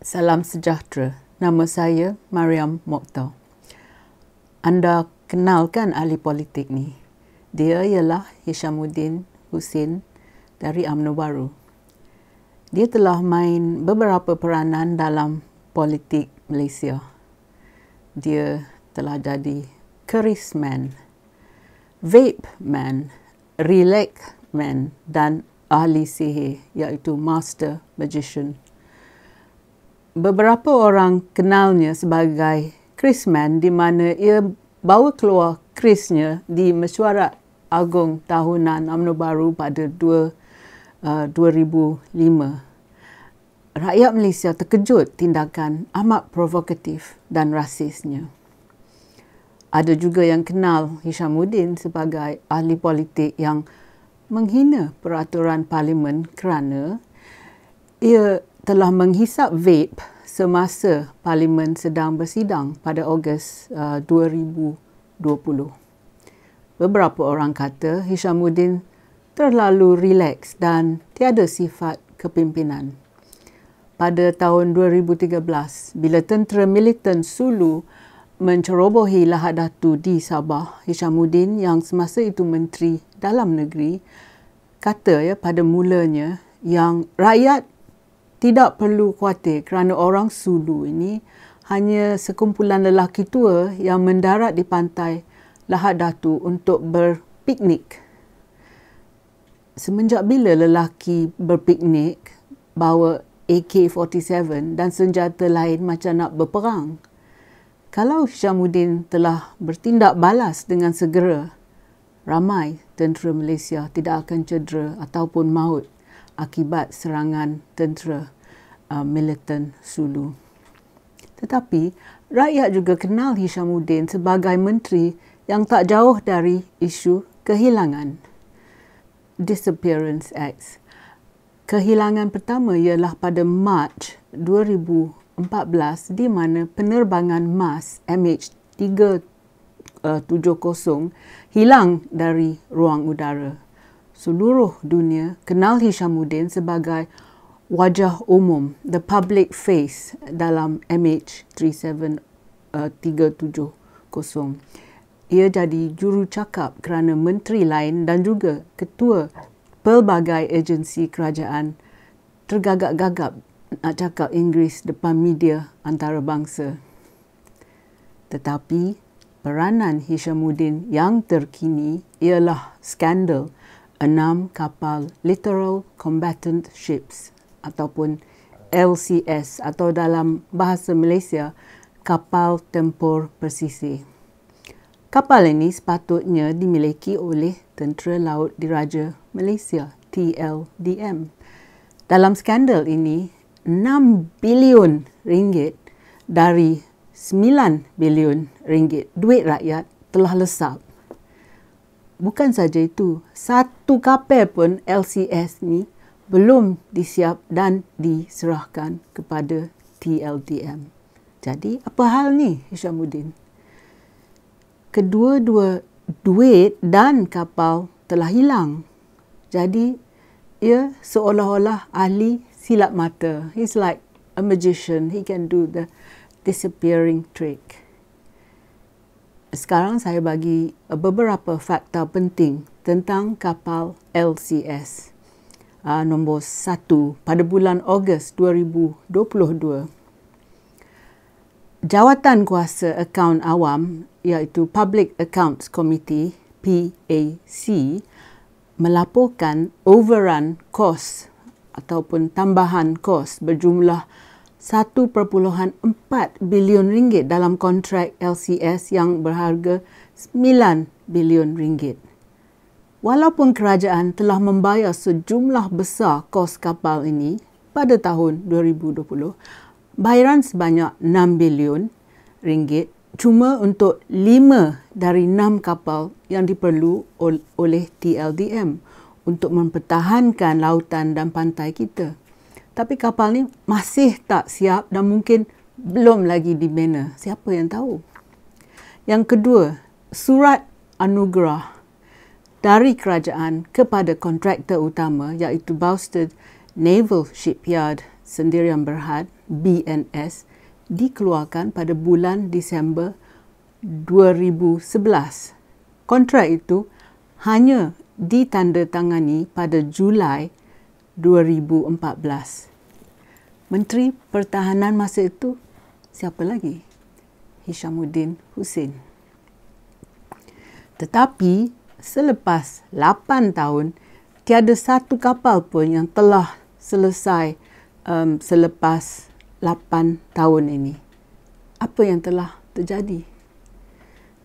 Salam sejahtera. Nama saya Mariam Mokto. Anda kenalkan ahli politik ni. Dia ialah Hishamuddin Husin dari UMNO Baru. Dia telah main beberapa peranan dalam politik Malaysia. Dia telah jadi keris vape man, Relic Man dan Ahli Sihir iaitu Master Magician. Beberapa orang kenalnya sebagai Chris Man di mana ia bawa keluar Chrisnya di mesyuarat agung tahunan UMNO baru pada 2 uh, 2005. Rakyat Malaysia terkejut tindakan amat provokatif dan rasisnya. Ada juga yang kenal Hishamuddin sebagai ahli politik yang menghina peraturan parlimen kerana ia telah menghisap vape semasa parlimen sedang bersidang pada Ogos uh, 2020. Beberapa orang kata Hishamuddin terlalu relax dan tiada sifat kepimpinan. Pada tahun 2013, bila tentera militan Sulu mencerobohi lahad datu di Sabah, Hishamuddin yang semasa itu menteri dalam negeri, kata ya pada mulanya yang rakyat tidak perlu khuatir kerana orang Sulu ini hanya sekumpulan lelaki tua yang mendarat di pantai Lahad Datu untuk berpiknik. Semenjak bila lelaki berpiknik bawa AK-47 dan senjata lain macam nak berperang? Kalau Hishamuddin telah bertindak balas dengan segera, ramai tentera Malaysia tidak akan cedera ataupun maut akibat serangan tentera uh, militan Sulu. Tetapi, rakyat juga kenal Hishamuddin sebagai menteri yang tak jauh dari isu kehilangan. Disappearance acts). Kehilangan pertama ialah pada Mac di mana penerbangan MAS MH370 hilang dari ruang udara. Seluruh dunia kenal Hishamuddin sebagai wajah umum, the public face dalam mh 370. Ia jadi jurucakap kerana menteri lain dan juga ketua pelbagai agensi kerajaan tergagap-gagap nak cakap Inggeris depan media antarabangsa. Tetapi peranan Hishamuddin yang terkini ialah skandal enam kapal literal Combatant Ships ataupun LCS atau dalam bahasa Malaysia kapal tempur pesisir. Kapal ini sepatutnya dimiliki oleh Tentera Laut Diraja Malaysia, TLDM. Dalam skandal ini, 6 bilion ringgit dari 9 bilion ringgit duit rakyat telah lesap. Bukan saja itu, satu kapal pun LCS ni belum disiap dan diserahkan kepada TLDM. Jadi, apa hal ni Hishamuddin? Kedua-dua duit dan kapal telah hilang. Jadi, ia seolah-olah ahli silap mata. He's like a magician. He can do the disappearing trick. Sekarang saya bagi beberapa fakta penting tentang kapal LCS. Uh, ah, nombor satu, pada bulan Ogos 2022, Jawatan Kuasa Akaun Awam iaitu Public Accounts Committee PAC melaporkan overrun kos ataupun tambahan kos berjumlah 1.4 bilion ringgit dalam kontrak LCS yang berharga 9 bilion ringgit. Walaupun kerajaan telah membayar sejumlah besar kos kapal ini pada tahun 2020, bayaran sebanyak 6 bilion ringgit cuma untuk 5 dari 6 kapal yang diperlukan oleh TLDM untuk mempertahankan lautan dan pantai kita. Tapi kapal ni masih tak siap dan mungkin belum lagi dibina. Siapa yang tahu? Yang kedua, surat anugerah dari kerajaan kepada kontraktor utama iaitu Bausted Naval Shipyard Sendirian Berhad, BNS, dikeluarkan pada bulan Disember 2011. Kontrak itu hanya ditandatangani pada Julai 2014. Menteri Pertahanan masa itu siapa lagi? Hishamuddin Hussein. Tetapi selepas 8 tahun tiada satu kapal pun yang telah selesai um, selepas 8 tahun ini. Apa yang telah terjadi?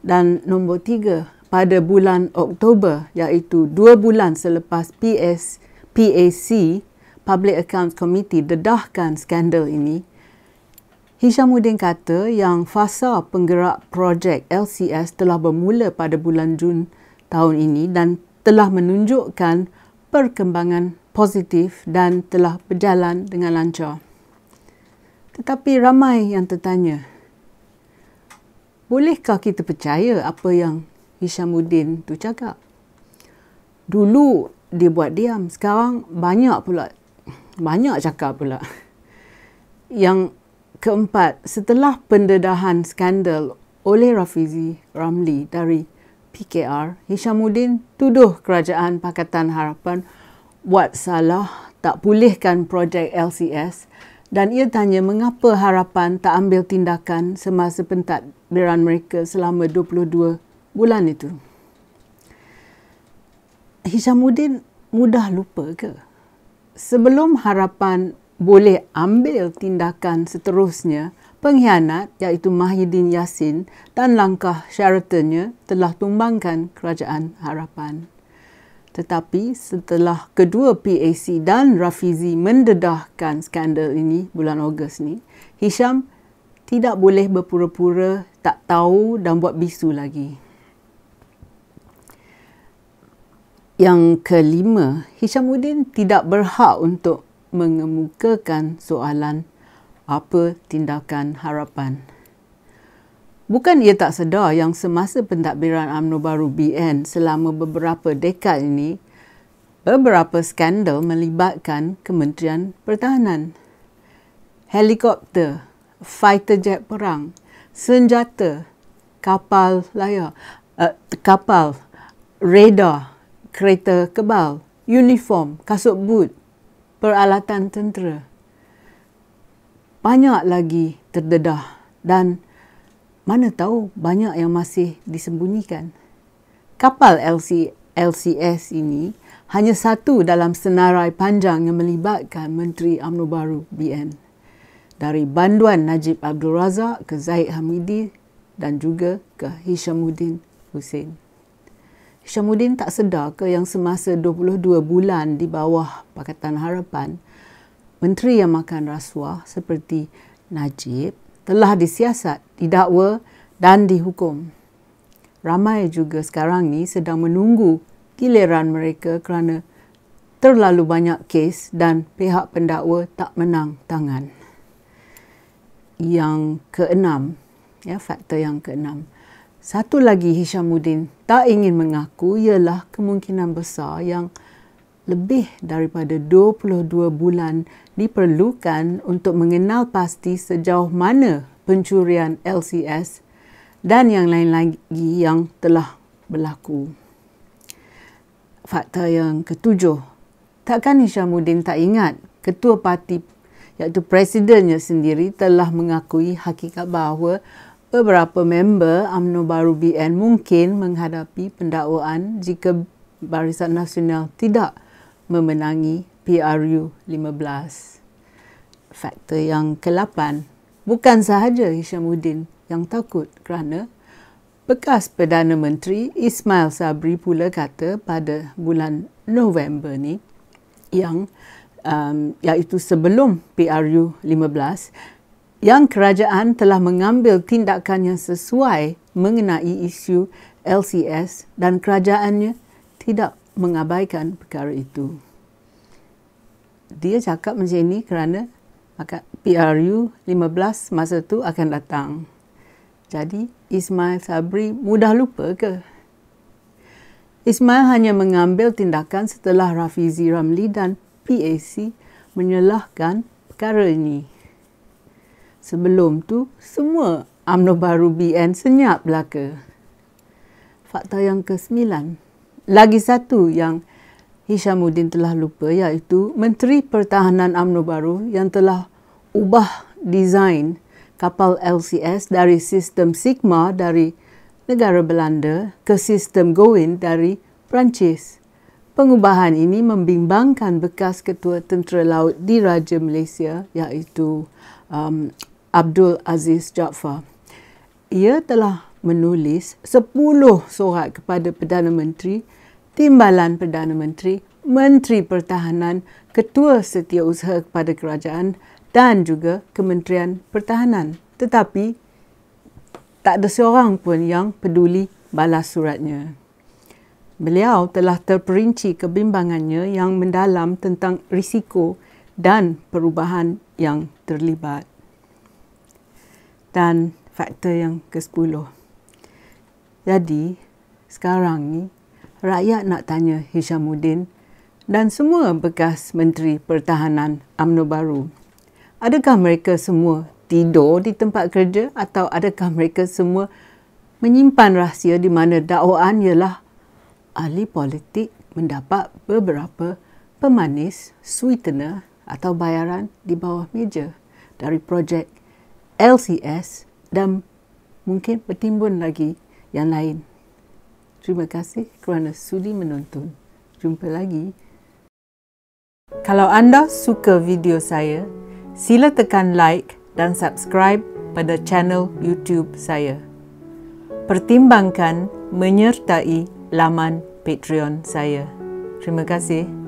Dan nombor tiga, pada bulan Oktober iaitu dua bulan selepas PS, PAC Public Accounts Committee dedahkan skandal ini, Hishamuddin kata yang fasa penggerak projek LCS telah bermula pada bulan Jun tahun ini dan telah menunjukkan perkembangan positif dan telah berjalan dengan lancar. Tetapi ramai yang tertanya, bolehkah kita percaya apa yang Hishamuddin tu cakap. Dulu dia buat diam, sekarang banyak pula. Banyak cakap pula. Yang keempat, setelah pendedahan skandal oleh Rafizi Ramli dari PKR, Hishamuddin tuduh kerajaan Pakatan Harapan buat salah, tak pulihkan projek LCS dan ia tanya mengapa harapan tak ambil tindakan semasa pentadbiran mereka selama 22 tahun bulan itu. Hishamuddin mudah lupa ke? Sebelum harapan boleh ambil tindakan seterusnya, pengkhianat iaitu Mahidin Yassin dan langkah syaratannya telah tumbangkan kerajaan harapan. Tetapi setelah kedua PAC dan Rafizi mendedahkan skandal ini bulan Ogos ni, Hisham tidak boleh berpura-pura tak tahu dan buat bisu lagi. Yang kelima, Hishamuddin tidak berhak untuk mengemukakan soalan apa tindakan harapan. Bukan ia tak sedar yang semasa pentadbiran UMNO baru BN selama beberapa dekad ini, beberapa skandal melibatkan Kementerian Pertahanan. Helikopter, fighter jet perang, senjata, kapal layar, uh, kapal, radar, kereta kebal, uniform, kasut boot, peralatan tentera. Banyak lagi terdedah dan mana tahu banyak yang masih disembunyikan. Kapal LC, LCS ini hanya satu dalam senarai panjang yang melibatkan Menteri UMNO baru BN. Dari banduan Najib Abdul Razak ke Zaid Hamidi dan juga ke Hishamuddin Hussein. Syamuddin tak sedar ke yang semasa 22 bulan di bawah Pakatan Harapan, menteri yang makan rasuah seperti Najib telah disiasat, didakwa dan dihukum. Ramai juga sekarang ni sedang menunggu giliran mereka kerana terlalu banyak kes dan pihak pendakwa tak menang tangan. Yang keenam, ya faktor yang keenam. Satu lagi Hishamuddin tak ingin mengaku ialah kemungkinan besar yang lebih daripada 22 bulan diperlukan untuk mengenal pasti sejauh mana pencurian LCS dan yang lain lagi yang telah berlaku. Fakta yang ketujuh, takkan Hishamuddin tak ingat ketua parti iaitu presidennya sendiri telah mengakui hakikat bahawa beberapa member UMNO baru BN mungkin menghadapi pendakwaan jika Barisan Nasional tidak memenangi PRU 15. Faktor yang ke-8, bukan sahaja Hishamuddin yang takut kerana bekas Perdana Menteri Ismail Sabri pula kata pada bulan November ni yang um, iaitu sebelum PRU 15 yang kerajaan telah mengambil tindakan yang sesuai mengenai isu LCS dan kerajaannya tidak mengabaikan perkara itu. Dia cakap macam ini kerana PRU 15 masa tu akan datang. Jadi Ismail Sabri mudah lupa ke? Ismail hanya mengambil tindakan setelah Rafizi Ramli dan PAC menyalahkan perkara ini. Sebelum tu, semua UMNO baru BN senyap belaka. Fakta yang ke-9. Lagi satu yang Hishamuddin telah lupa iaitu Menteri Pertahanan UMNO baru yang telah ubah desain kapal LCS dari sistem Sigma dari negara Belanda ke sistem Gowin dari Perancis. Pengubahan ini membimbangkan bekas ketua tentera laut di Raja Malaysia iaitu um, Abdul Aziz Jaafar. Ia telah menulis 10 surat kepada Perdana Menteri, Timbalan Perdana Menteri, Menteri Pertahanan, Ketua Setiausaha kepada Kerajaan dan juga Kementerian Pertahanan. Tetapi tak ada seorang pun yang peduli balas suratnya. Beliau telah terperinci kebimbangannya yang mendalam tentang risiko dan perubahan yang terlibat dan faktor yang ke-10. Jadi, sekarang ni rakyat nak tanya Hishamuddin dan semua bekas menteri pertahanan UMNO baru. Adakah mereka semua tidur di tempat kerja atau adakah mereka semua menyimpan rahsia di mana dakwaan ialah ahli politik mendapat beberapa pemanis, sweetener atau bayaran di bawah meja dari projek LCS dan mungkin pertimbun lagi yang lain. Terima kasih kerana sudi menonton. Jumpa lagi. Kalau anda suka video saya, sila tekan like dan subscribe pada channel YouTube saya. Pertimbangkan menyertai laman Patreon saya. Terima kasih.